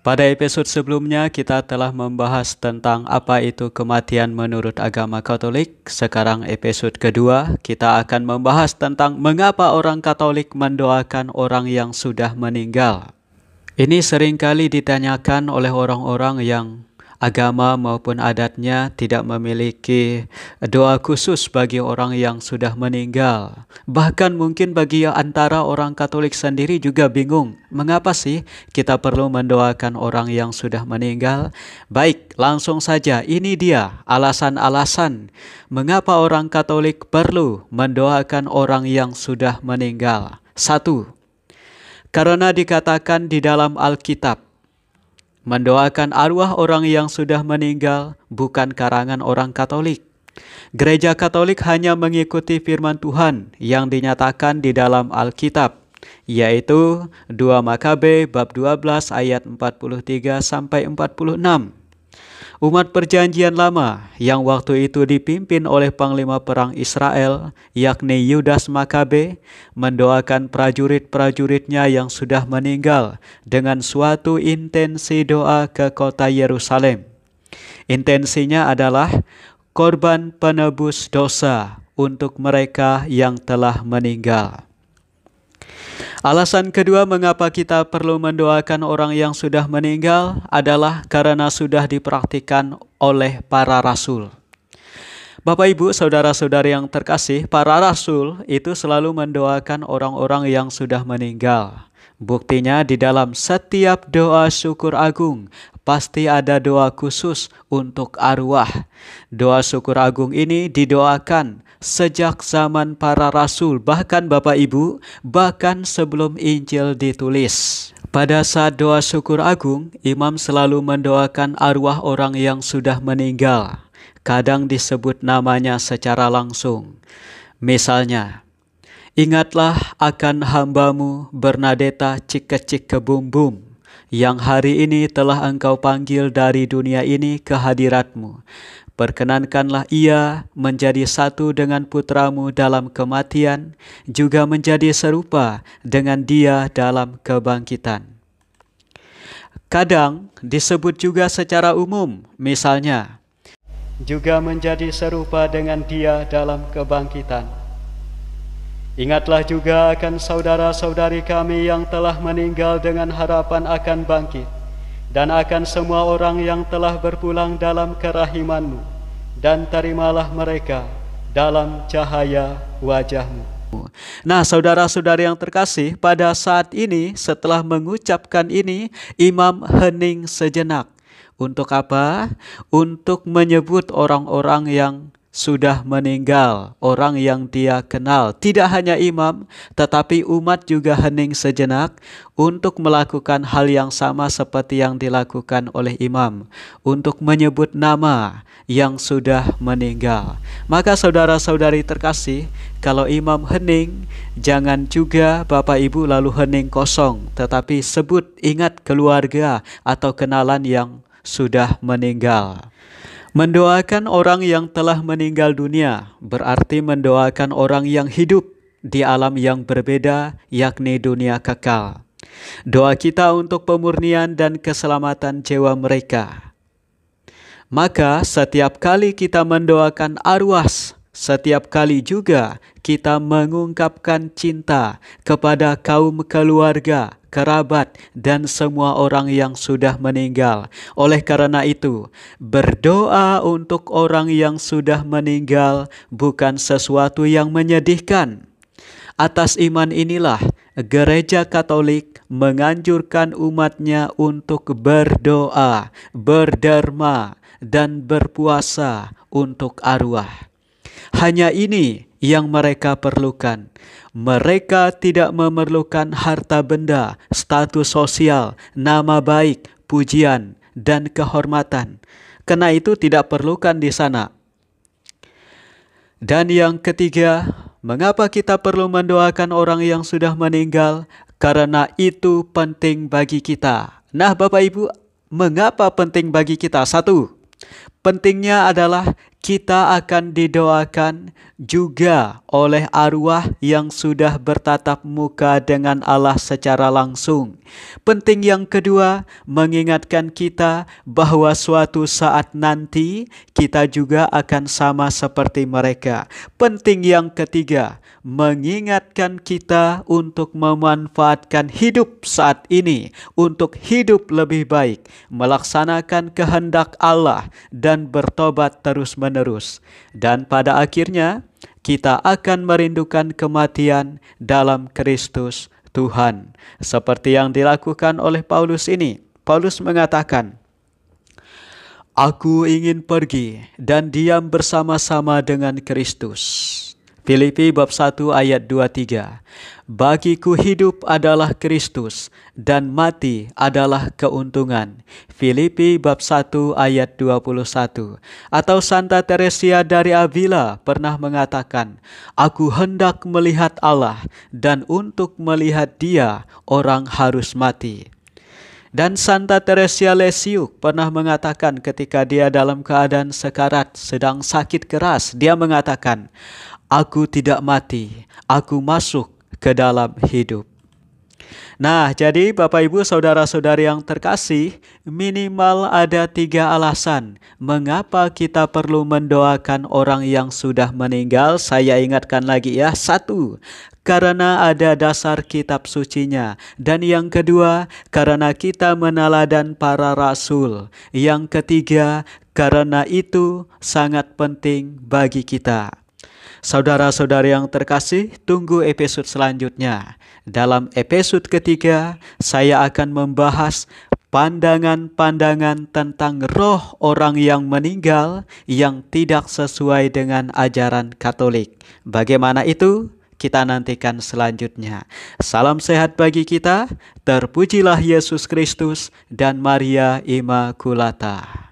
Pada episode sebelumnya, kita telah membahas tentang apa itu kematian menurut agama Katolik. Sekarang, episode kedua, kita akan membahas tentang mengapa orang Katolik mendoakan orang yang sudah meninggal. Ini seringkali ditanyakan oleh orang-orang yang agama maupun adatnya tidak memiliki doa khusus bagi orang yang sudah meninggal. Bahkan mungkin bagi antara orang Katolik sendiri juga bingung, mengapa sih kita perlu mendoakan orang yang sudah meninggal? Baik, langsung saja ini dia alasan-alasan mengapa orang Katolik perlu mendoakan orang yang sudah meninggal. Satu, karena dikatakan di dalam Alkitab Mendoakan arwah orang yang sudah meninggal bukan karangan orang Katolik. Gereja Katolik hanya mengikuti firman Tuhan yang dinyatakan di dalam Alkitab, yaitu 2 Makabe bab 12 ayat 43 sampai 46. Umat Perjanjian Lama yang waktu itu dipimpin oleh Panglima Perang Israel, yakni Yudas Makabe, mendoakan prajurit-prajuritnya yang sudah meninggal dengan suatu intensi doa ke kota Yerusalem. Intensinya adalah korban penebus dosa untuk mereka yang telah meninggal. Alasan kedua mengapa kita perlu mendoakan orang yang sudah meninggal adalah karena sudah dipraktikkan oleh para rasul. Bapak, ibu, saudara-saudari yang terkasih, para rasul itu selalu mendoakan orang-orang yang sudah meninggal. Buktinya di dalam setiap doa syukur agung pasti ada doa khusus untuk arwah. Doa syukur agung ini didoakan sejak zaman para rasul, bahkan Bapak Ibu, bahkan sebelum Injil ditulis. Pada saat doa syukur agung, imam selalu mendoakan arwah orang yang sudah meninggal. Kadang disebut namanya secara langsung. Misalnya, Ingatlah akan hambamu Bernadeta Cikecik Kebumbum yang hari ini telah engkau panggil dari dunia ini ke hadiratmu. Perkenankanlah ia menjadi satu dengan putramu dalam kematian, juga menjadi serupa dengan dia dalam kebangkitan. Kadang disebut juga secara umum, misalnya, juga menjadi serupa dengan dia dalam kebangkitan Ingatlah juga akan saudara-saudari kami yang telah meninggal dengan harapan akan bangkit, dan akan semua orang yang telah berpulang dalam kerahimanmu, dan terimalah mereka dalam cahaya wajahmu. Nah, saudara-saudari yang terkasih, pada saat ini setelah mengucapkan ini, imam hening sejenak. Untuk apa? Untuk menyebut orang-orang yang sudah meninggal orang yang dia kenal. Tidak hanya imam, tetapi umat juga hening sejenak untuk melakukan hal yang sama seperti yang dilakukan oleh imam, untuk menyebut nama yang sudah meninggal. Maka saudara-saudari terkasih, kalau imam hening, jangan juga Bapak Ibu lalu hening kosong, tetapi sebut ingat keluarga atau kenalan yang sudah meninggal. Mendoakan orang yang telah meninggal dunia berarti mendoakan orang yang hidup di alam yang berbeda, yakni dunia kekal. Doa kita untuk pemurnian dan keselamatan jiwa mereka. Maka, setiap kali kita mendoakan arwah, setiap kali juga kita mengungkapkan cinta kepada kaum keluarga, kerabat, dan semua orang yang sudah meninggal. Oleh karena itu, berdoa untuk orang yang sudah meninggal bukan sesuatu yang menyedihkan. Atas iman inilah gereja Katolik menganjurkan umatnya untuk berdoa, berderma, dan berpuasa untuk arwah. Hanya ini yang mereka perlukan. Mereka tidak memerlukan harta benda, status sosial, nama baik, pujian, dan kehormatan. Karena itu tidak perlukan di sana. Dan yang ketiga, mengapa kita perlu mendoakan orang yang sudah meninggal? Karena itu penting bagi kita. Nah, Bapak Ibu, mengapa penting bagi kita? Satu, Pentingnya adalah kita akan didoakan juga oleh arwah yang sudah bertatap muka dengan Allah secara langsung. Penting yang kedua, mengingatkan kita bahwa suatu saat nanti kita juga akan sama seperti mereka. Penting yang ketiga, mengingatkan kita untuk memanfaatkan hidup saat ini untuk hidup lebih baik, melaksanakan kehendak Allah dan bertobat terus-menerus. Dan pada akhirnya kita akan merindukan kematian dalam Kristus Tuhan. Seperti yang dilakukan oleh Paulus ini. Paulus mengatakan, Aku ingin pergi dan diam bersama-sama dengan Kristus Filipi bab 1 ayat 23. Bagiku hidup adalah Kristus dan mati adalah keuntungan. Filipi bab 1 ayat 21. Atau Santa Teresia dari Avila pernah mengatakan, "Aku hendak melihat Allah dan untuk melihat Dia orang harus mati." Dan Santa Teresia Lesiuk pernah mengatakan ketika dia dalam keadaan sekarat sedang sakit keras, dia mengatakan, Aku tidak mati, aku masuk ke dalam hidup. Nah, jadi Bapak Ibu Saudara-saudari yang terkasih, minimal ada tiga alasan mengapa kita perlu mendoakan orang yang sudah meninggal. Saya ingatkan lagi ya, satu, karena ada dasar kitab sucinya. Dan yang kedua, karena kita meneladan para rasul. Yang ketiga, karena itu sangat penting bagi kita. Saudara-saudara yang terkasih, tunggu episode selanjutnya. Dalam episode ketiga, saya akan membahas pandangan-pandangan tentang roh orang yang meninggal yang tidak sesuai dengan ajaran Katolik. Bagaimana itu? Kita nantikan selanjutnya. Salam sehat bagi kita. Terpujilah Yesus Kristus dan Maria Immaculata.